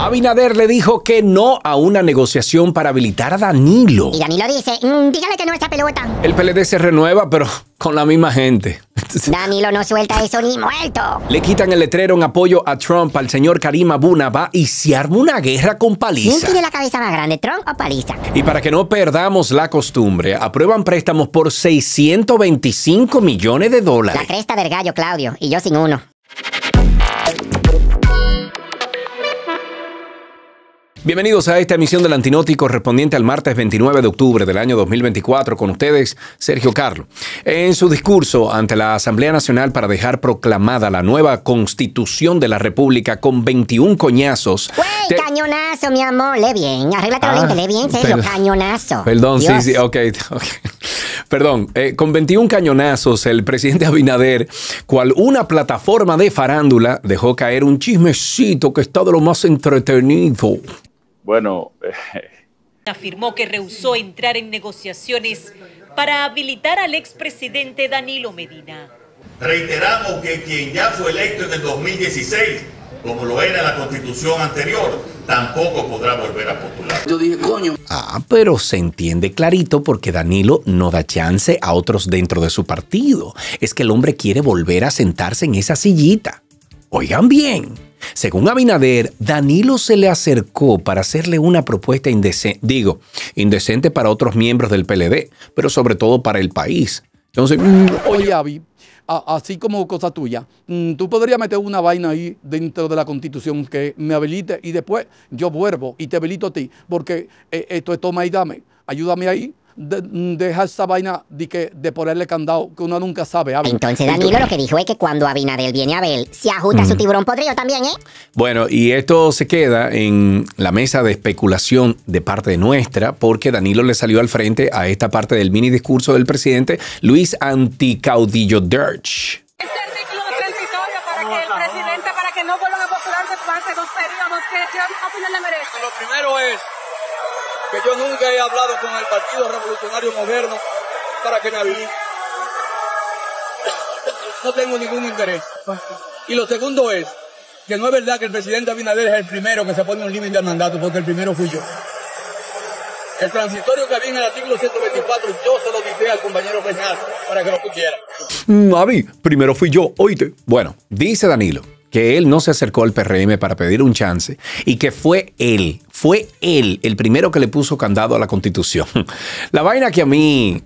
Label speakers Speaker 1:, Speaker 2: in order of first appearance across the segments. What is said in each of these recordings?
Speaker 1: Abinader le dijo que no a una negociación para habilitar a Danilo. Y
Speaker 2: Danilo dice, mm, dígale que no está pelota. El
Speaker 1: PLD se renueva, pero con la misma gente.
Speaker 2: Danilo no suelta eso ni muerto. Le
Speaker 1: quitan el letrero en apoyo a Trump al señor Karim Abuna. Va y se arma una guerra con paliza. ¿Quién tiene
Speaker 2: la cabeza más grande, Trump o paliza?
Speaker 1: Y para que no perdamos la costumbre, aprueban préstamos por 625 millones de dólares. La
Speaker 2: cresta del gallo, Claudio, y yo sin uno.
Speaker 1: Bienvenidos a esta emisión del Antinótico correspondiente al martes 29 de octubre del año 2024 con ustedes, Sergio Carlo. En su discurso ante la Asamblea Nacional para dejar proclamada la nueva constitución de la República con 21 coñazos.
Speaker 2: ¡Güey, cañonazo, mi amor! ¡Le bien! Arréglate ah, le bien, Sergio, cañonazo. Perdón, sí, sí,
Speaker 1: ok. Perdón, eh, con 21 cañonazos, el presidente Abinader, cual una plataforma de farándula, dejó caer un chismecito que está de lo más entretenido. Bueno. Afirmó que rehusó entrar en negociaciones para habilitar al expresidente Danilo Medina. Reiteramos que quien ya fue electo en el 2016, como lo era la constitución anterior, tampoco podrá volver a postular. Yo dije, coño. Ah, pero se entiende clarito porque Danilo no da chance a otros dentro de su partido. Es que el hombre quiere volver a sentarse en esa sillita. Oigan bien. Según Abinader, Danilo se le acercó para hacerle una propuesta indecente, digo, indecente para otros miembros del PLD, pero sobre todo para el país. Entonces, mm, mm, oye, Avi, así como cosa tuya, mm, tú podrías meter una vaina ahí dentro de la constitución que me habilite y después yo vuelvo y te habilito a ti, porque eh, esto es toma y dame,
Speaker 2: ayúdame ahí deja esa vaina de, ponerle candado que uno nunca sabe. Entonces Danilo lo que dijo es que cuando Abinadel viene a ver, se ajusta su mm. tiburón podrido también, ¿eh?
Speaker 1: Bueno, y esto se queda en la mesa de especulación de parte nuestra porque Danilo le salió al frente a esta parte del mini discurso del presidente Luis Anticaudillo Dirch. Lo primero es que yo nunca he hablado con el Partido Revolucionario Moderno para que me avise. No tengo ningún interés. Y lo segundo es que no es verdad que el presidente Abinader es el primero que se pone un límite al mandato, porque el primero fui yo. El transitorio que había en el artículo 124, yo se lo dije al compañero Peñal para que lo pusiera. mí, mm, primero fui yo, oíste. Bueno, dice Danilo que él no se acercó al PRM para pedir un chance y que fue él, fue él el primero que le puso candado a la constitución. La vaina que a mí,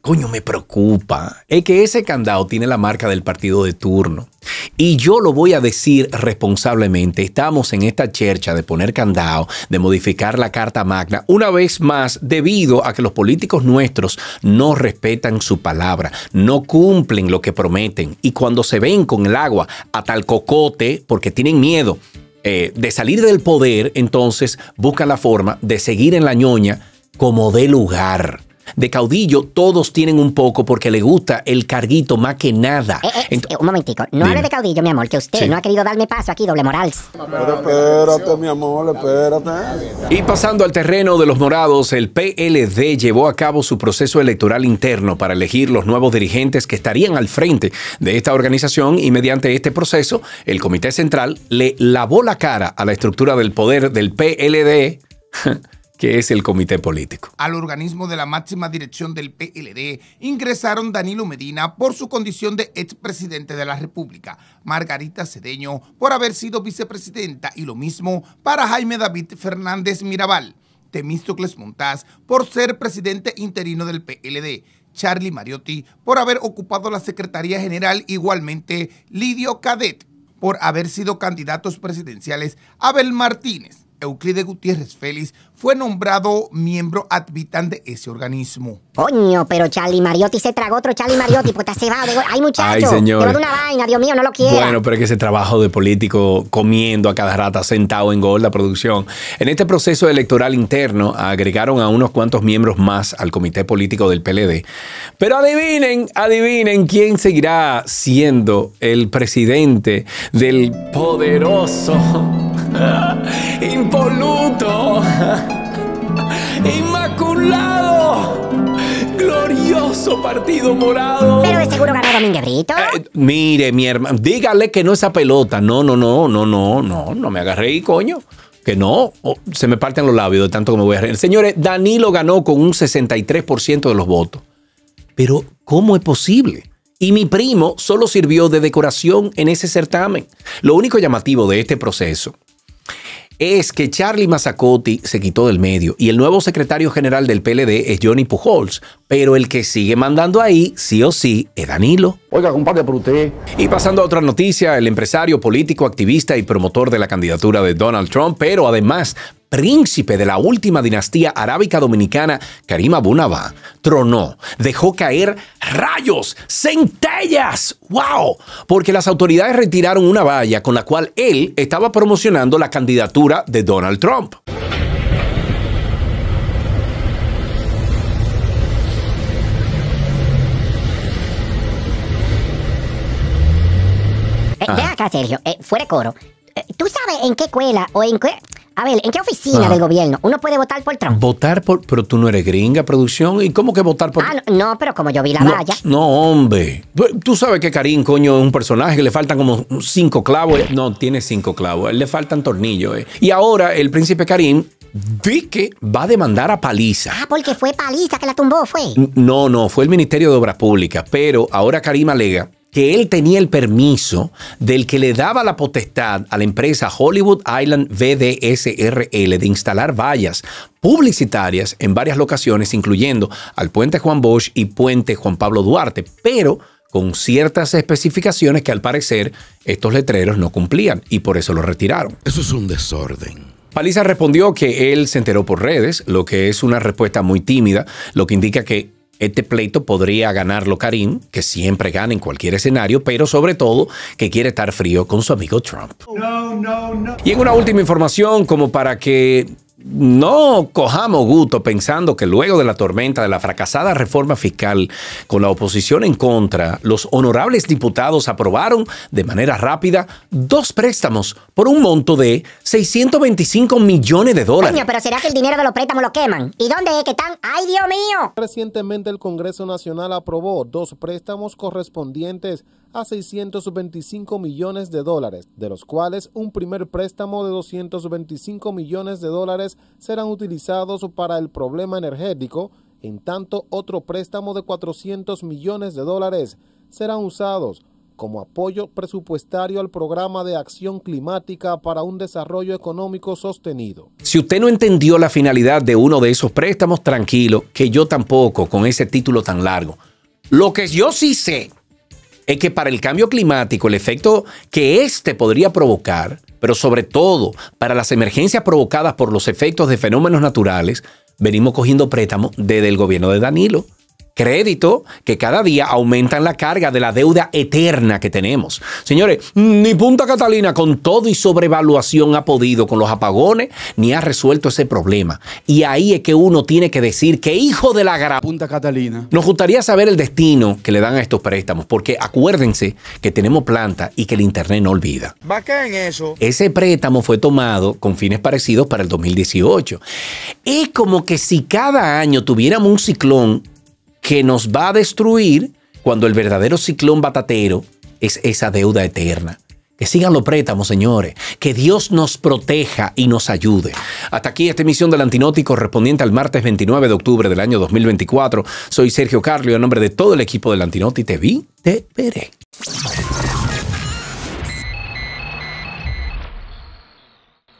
Speaker 1: coño, me preocupa es que ese candado tiene la marca del partido de turno. Y yo lo voy a decir responsablemente. Estamos en esta chercha de poner candado, de modificar la Carta Magna, una vez más debido a que los políticos nuestros no respetan su palabra, no cumplen lo que prometen. Y cuando se ven con el agua a tal cocote, porque tienen miedo eh, de salir del poder, entonces buscan la forma de seguir en la ñoña como de lugar de caudillo, todos tienen un poco porque le gusta el carguito más que
Speaker 2: nada. Eh, eh, un momentico, no hable de caudillo, mi amor, que usted no ha querido darme paso aquí, doble moral.
Speaker 1: mi amor, espérate. Y pasando al terreno de los morados, el PLD llevó a cabo su proceso electoral interno para elegir los nuevos dirigentes que estarían al frente de esta organización y mediante este proceso, el Comité Central le lavó la cara a la estructura del poder del PLD. que es el comité político. Al organismo de la máxima dirección del PLD ingresaron Danilo Medina por su condición de expresidente de la República, Margarita Cedeño por haber sido vicepresidenta y lo mismo para Jaime David Fernández Mirabal, Temístocles Montás por ser presidente interino del PLD. Charlie Mariotti por haber ocupado la Secretaría General, igualmente Lidio Cadet por haber sido candidatos presidenciales, Abel Martínez Euclide Gutiérrez Félix fue nombrado miembro advitan de ese organismo.
Speaker 2: Coño, pero Charlie Mariotti se tragó otro Charlie Mariotti, pues está cebado. Ay, muchacho, Ay, una vaina, Dios mío, no lo quiero. Bueno,
Speaker 1: pero es que ese trabajo de político comiendo a cada rata sentado en gol, la producción. En este proceso electoral interno agregaron a unos cuantos miembros más al comité político del PLD. Pero adivinen, adivinen quién seguirá siendo el presidente del poderoso impoluto, inmaculado, glorioso partido morado. Pero de seguro ganó
Speaker 2: Domínguez Brito.
Speaker 1: Eh, mire, mi hermano, dígale que no esa pelota. No, no, no, no, no, no, no me agarré y coño. Que no, se me parten los labios de tanto que me voy a reír. Señores, Danilo ganó con un 63% de los votos. Pero, ¿cómo es posible? y mi primo solo sirvió de decoración en ese certamen. Lo único llamativo de este proceso es que Charlie Mazzacotti se quitó del medio y el nuevo secretario general del PLD es Johnny Pujols, pero el que sigue mandando ahí, sí o sí, es Danilo. Oiga, compadre, por usted. Y pasando a otra noticia, el empresario, político, activista y promotor de la candidatura de Donald Trump, pero además príncipe de la última dinastía arábica dominicana, Karim Abu tronó, dejó caer rayos, centellas, wow, porque las autoridades retiraron una valla con la cual él estaba promocionando la candidatura de Donald Trump.
Speaker 2: Eh, acá, Sergio, eh, fuera coro. ¿Tú sabes en qué cuela o en qué... A ver, ¿en qué oficina del gobierno uno puede votar por Trump? Votar por... Pero tú no eres gringa, producción. ¿Y cómo que votar por...? Ah, no, pero como yo vi la valla...
Speaker 1: No, hombre. Pues, tú sabes que Karim, coño, es un personaje que le faltan como cinco clavos. Eh, no, tiene cinco clavos. Le faltan tornillos. Eh. Y ahora el príncipe Karim vi que va a demandar a Paliza.
Speaker 2: Ah, porque fue Paliza que la tumbó, fue.
Speaker 1: No, no, fue el Ministerio de Obras Públicas. Pero ahora Karim alega que él tenía el permiso del que le daba la potestad a la empresa Hollywood Island VDSRL de instalar vallas publicitarias en varias locaciones, incluyendo al puente Juan Bosch y puente Juan Pablo Duarte, pero con ciertas especificaciones que al parecer estos letreros no cumplían y por eso lo retiraron. Eso es un desorden. Paliza respondió que él se enteró por redes, lo que es una respuesta muy tímida, lo que indica que este pleito podría ganarlo Karim, que siempre gana en cualquier escenario, pero sobre todo que quiere estar frío con su amigo Trump. Y en una última información, como para que no cojamos gusto pensando que luego de la tormenta de la fracasada reforma fiscal con la oposición en contra, los honorables diputados aprobaron de manera rápida dos préstamos por un monto de
Speaker 2: 625 millones de dólares. pero será que el dinero de los préstamos lo queman? ¿Y dónde es que están? ¡Ay, Dios mío! Recientemente el Congreso Nacional aprobó dos préstamos correspondientes
Speaker 1: a 625 millones de dólares, de los cuales un primer préstamo de 225 millones de dólares serán utilizados para el problema energético, en tanto otro préstamo de 400 millones de dólares serán usados como apoyo presupuestario al programa de acción climática para un desarrollo económico sostenido. Si usted no entendió la finalidad de uno de esos préstamos, tranquilo, que yo tampoco con ese título tan largo. Lo que yo sí sé es eh, que para el cambio climático el efecto que éste podría provocar, pero sobre todo para las emergencias provocadas por los efectos de fenómenos naturales, venimos cogiendo préstamos desde el gobierno de Danilo crédito que cada día aumentan la carga de la deuda eterna que tenemos. Señores, ni Punta Catalina con todo y sobrevaluación ha podido con los apagones ni ha resuelto ese problema. Y ahí es que uno tiene que decir que hijo de la gran Punta Catalina. Nos gustaría saber el destino que le dan a estos préstamos, porque acuérdense que tenemos planta y que el internet no olvida. ¿Va en eso? Ese préstamo fue tomado con fines parecidos para el 2018. Es como que si cada año tuviéramos un ciclón que nos va a destruir cuando el verdadero ciclón batatero es esa deuda eterna. Que sigan los préstamos, señores. Que Dios nos proteja y nos ayude. Hasta aquí esta emisión del Antinoti correspondiente al martes 29 de octubre del año 2024. Soy Sergio Carlio, en nombre de todo el equipo del Antinoti. Te vi, te veré.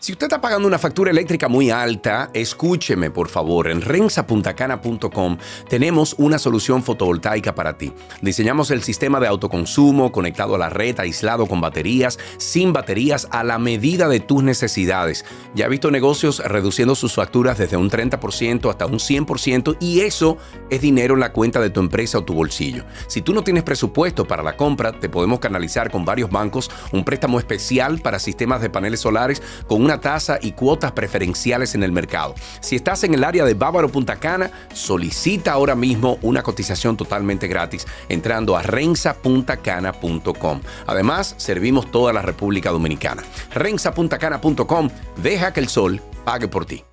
Speaker 1: Si usted está pagando una factura eléctrica muy alta, escúcheme por favor. En rensa.cana.com tenemos una solución fotovoltaica para ti. Diseñamos el sistema de autoconsumo conectado a la red, aislado con baterías, sin baterías, a la medida de tus necesidades. Ya he visto negocios reduciendo sus facturas desde un 30% hasta un 100% y eso es dinero en la cuenta de tu empresa o tu bolsillo. Si tú no tienes presupuesto para la compra, te podemos canalizar con varios bancos un préstamo especial para sistemas de paneles solares con una tasa y cuotas preferenciales en el mercado. Si estás en el área de Bávaro Punta Cana, solicita ahora mismo una cotización totalmente gratis entrando a renza.cana.com. Además, servimos toda la República Dominicana. Renza.cana.com deja que el sol pague por ti.